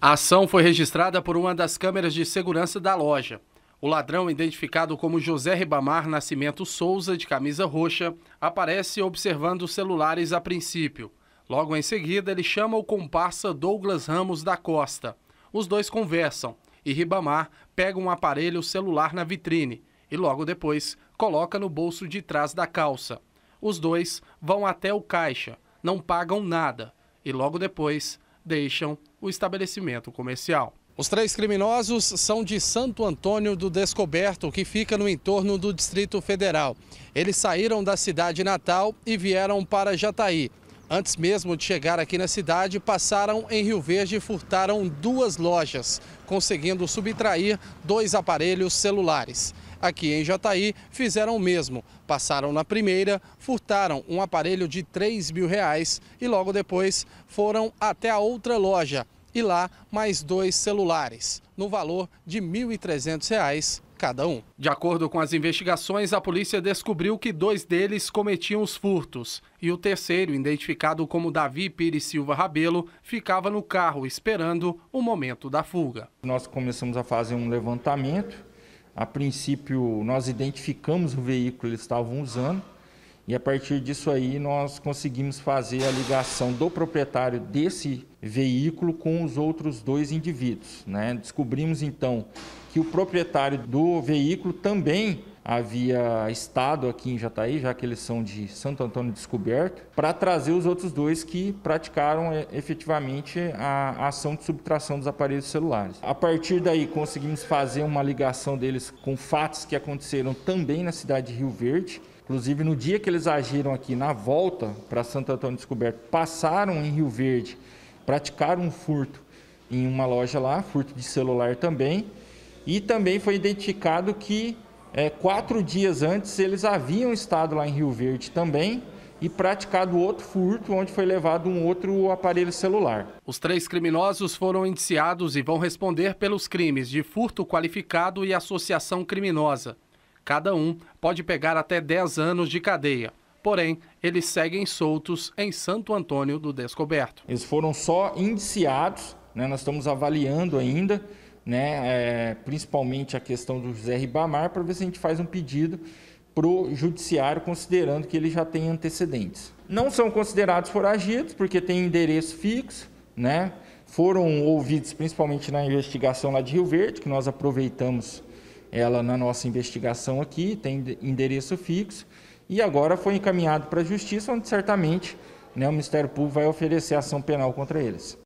A ação foi registrada por uma das câmeras de segurança da loja. O ladrão, identificado como José Ribamar Nascimento Souza, de camisa roxa, aparece observando os celulares a princípio. Logo em seguida, ele chama o comparsa Douglas Ramos da Costa. Os dois conversam e Ribamar pega um aparelho celular na vitrine e logo depois coloca no bolso de trás da calça. Os dois vão até o caixa, não pagam nada e logo depois deixam o estabelecimento comercial. Os três criminosos são de Santo Antônio do Descoberto, que fica no entorno do Distrito Federal. Eles saíram da cidade natal e vieram para Jataí. Antes mesmo de chegar aqui na cidade, passaram em Rio Verde e furtaram duas lojas, conseguindo subtrair dois aparelhos celulares aqui em Jataí, fizeram o mesmo. Passaram na primeira, furtaram um aparelho de 3 mil reais e logo depois foram até a outra loja e lá mais dois celulares, no valor de R$ 1.300 cada um. De acordo com as investigações, a polícia descobriu que dois deles cometiam os furtos e o terceiro, identificado como Davi Pires Silva Rabelo, ficava no carro esperando o momento da fuga. Nós começamos a fazer um levantamento a princípio, nós identificamos o veículo que eles estavam usando e a partir disso aí nós conseguimos fazer a ligação do proprietário desse veículo com os outros dois indivíduos. Né? Descobrimos então que o proprietário do veículo também havia estado aqui em Jataí, já que eles são de Santo Antônio Descoberto, para trazer os outros dois que praticaram é, efetivamente a ação de subtração dos aparelhos celulares. A partir daí, conseguimos fazer uma ligação deles com fatos que aconteceram também na cidade de Rio Verde. Inclusive, no dia que eles agiram aqui na volta para Santo Antônio Descoberto, passaram em Rio Verde, praticaram um furto em uma loja lá, furto de celular também. E também foi identificado que é, quatro dias antes eles haviam estado lá em Rio Verde também e praticado outro furto, onde foi levado um outro aparelho celular. Os três criminosos foram indiciados e vão responder pelos crimes de furto qualificado e associação criminosa. Cada um pode pegar até 10 anos de cadeia. Porém, eles seguem soltos em Santo Antônio do Descoberto. Eles foram só indiciados, né? nós estamos avaliando ainda, né, é, principalmente a questão do José Ribamar, para ver se a gente faz um pedido para o judiciário, considerando que ele já tem antecedentes. Não são considerados foragidos, porque tem endereço fixo, né? foram ouvidos principalmente na investigação lá de Rio Verde, que nós aproveitamos ela na nossa investigação aqui, tem endereço fixo, e agora foi encaminhado para a Justiça, onde certamente né, o Ministério Público vai oferecer ação penal contra eles.